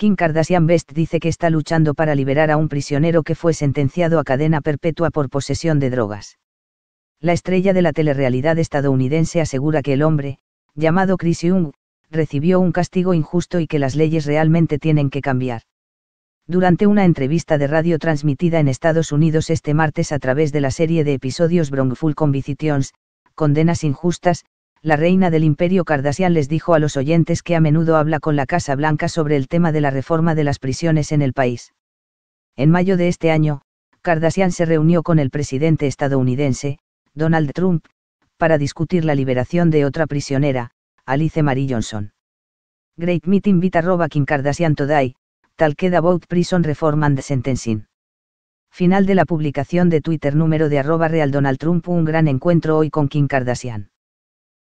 Kim Kardashian Best dice que está luchando para liberar a un prisionero que fue sentenciado a cadena perpetua por posesión de drogas. La estrella de la telerrealidad estadounidense asegura que el hombre, llamado Chris Young, recibió un castigo injusto y que las leyes realmente tienen que cambiar. Durante una entrevista de radio transmitida en Estados Unidos este martes a través de la serie de episodios con Convictions, Condenas Injustas, la reina del imperio Kardashian les dijo a los oyentes que a menudo habla con la Casa Blanca sobre el tema de la reforma de las prisiones en el país. En mayo de este año, Cardasian se reunió con el presidente estadounidense, Donald Trump, para discutir la liberación de otra prisionera, Alice Marie Johnson. Great Meeting invita King Kardashian Today, Talked About Prison Reform and Sentencing. Final de la publicación de Twitter número de arroba Real Donald Trump Un gran encuentro hoy con Kim Kardashian.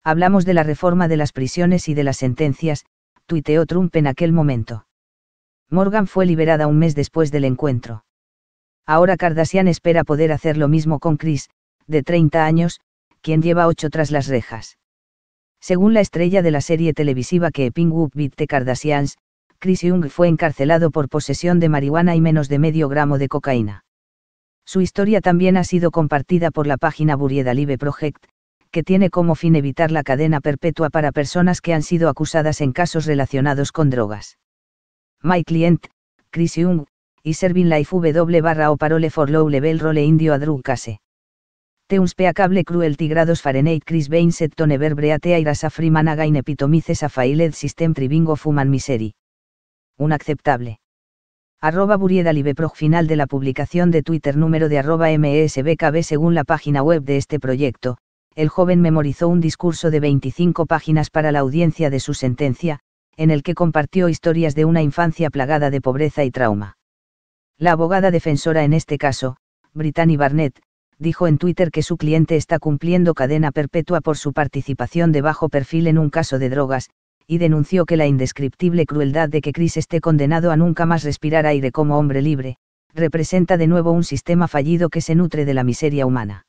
Hablamos de la reforma de las prisiones y de las sentencias, tuiteó Trump en aquel momento. Morgan fue liberada un mes después del encuentro. Ahora Kardashian espera poder hacer lo mismo con Chris, de 30 años, quien lleva ocho tras las rejas. Según la estrella de la serie televisiva que Eping Bit The Kardashians, Chris Young fue encarcelado por posesión de marihuana y menos de medio gramo de cocaína. Su historia también ha sido compartida por la página Alive Project, que tiene como fin evitar la cadena perpetua para personas que han sido acusadas en casos relacionados con drogas. My client, Chris Young, y Serving Life W barra o parole for low level role indio a case. Te unspeakable cruelty grados Fahrenheit Chris Bain set tonever a free man again epitomices a failed system tribingo fuman misery. aceptable. Arroba Burieda final de la publicación de Twitter número de arroba MSBKB e según la página web de este proyecto, el joven memorizó un discurso de 25 páginas para la audiencia de su sentencia, en el que compartió historias de una infancia plagada de pobreza y trauma. La abogada defensora en este caso, Brittany Barnett, dijo en Twitter que su cliente está cumpliendo cadena perpetua por su participación de bajo perfil en un caso de drogas, y denunció que la indescriptible crueldad de que Chris esté condenado a nunca más respirar aire como hombre libre, representa de nuevo un sistema fallido que se nutre de la miseria humana.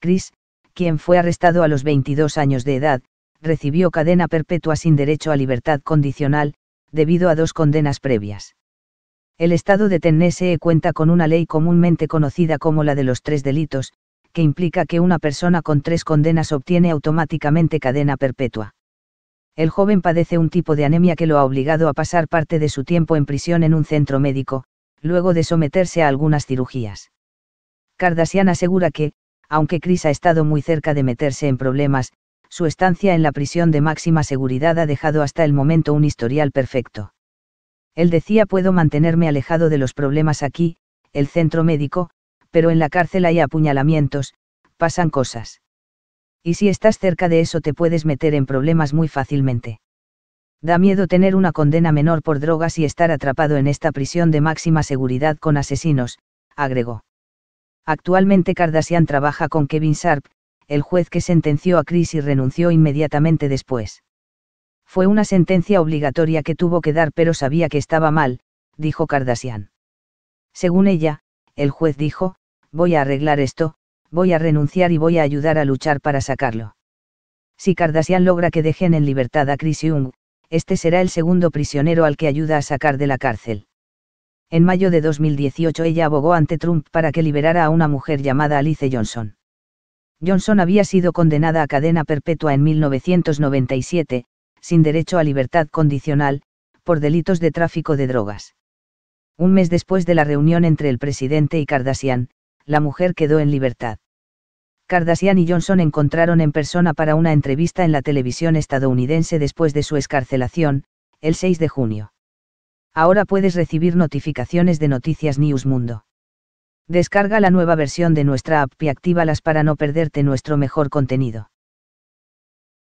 Chris, quien fue arrestado a los 22 años de edad, recibió cadena perpetua sin derecho a libertad condicional, debido a dos condenas previas. El estado de Tennessee cuenta con una ley comúnmente conocida como la de los tres delitos, que implica que una persona con tres condenas obtiene automáticamente cadena perpetua. El joven padece un tipo de anemia que lo ha obligado a pasar parte de su tiempo en prisión en un centro médico, luego de someterse a algunas cirugías. Kardashian asegura que, aunque Chris ha estado muy cerca de meterse en problemas, su estancia en la prisión de máxima seguridad ha dejado hasta el momento un historial perfecto. Él decía puedo mantenerme alejado de los problemas aquí, el centro médico, pero en la cárcel hay apuñalamientos, pasan cosas. Y si estás cerca de eso te puedes meter en problemas muy fácilmente. Da miedo tener una condena menor por drogas y estar atrapado en esta prisión de máxima seguridad con asesinos, agregó. Actualmente Kardashian trabaja con Kevin Sharp, el juez que sentenció a Chris y renunció inmediatamente después. Fue una sentencia obligatoria que tuvo que dar pero sabía que estaba mal, dijo Kardashian. Según ella, el juez dijo, voy a arreglar esto, voy a renunciar y voy a ayudar a luchar para sacarlo. Si Kardashian logra que dejen en libertad a Chris Young, este será el segundo prisionero al que ayuda a sacar de la cárcel en mayo de 2018 ella abogó ante Trump para que liberara a una mujer llamada Alice Johnson. Johnson había sido condenada a cadena perpetua en 1997, sin derecho a libertad condicional, por delitos de tráfico de drogas. Un mes después de la reunión entre el presidente y Kardashian, la mujer quedó en libertad. Kardashian y Johnson encontraron en persona para una entrevista en la televisión estadounidense después de su escarcelación, el 6 de junio. Ahora puedes recibir notificaciones de Noticias News Mundo. Descarga la nueva versión de nuestra app y actívalas para no perderte nuestro mejor contenido.